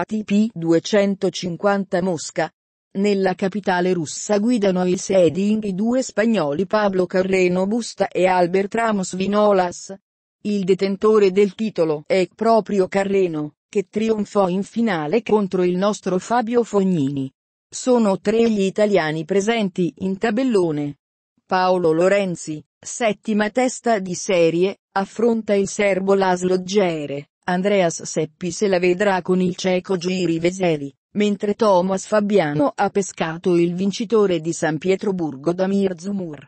ATP 250 Mosca. Nella capitale russa guidano il seeding i due spagnoli Pablo Carreno Busta e Albert Ramos Vinolas. Il detentore del titolo è proprio Carreno, che trionfò in finale contro il nostro Fabio Fognini. Sono tre gli italiani presenti in tabellone. Paolo Lorenzi, settima testa di serie, affronta il serbo Laszlo Gere Andreas Seppi se la vedrà con il cieco Giri Veseli, mentre Thomas Fabiano ha pescato il vincitore di San Pietroburgo Damir Zumur.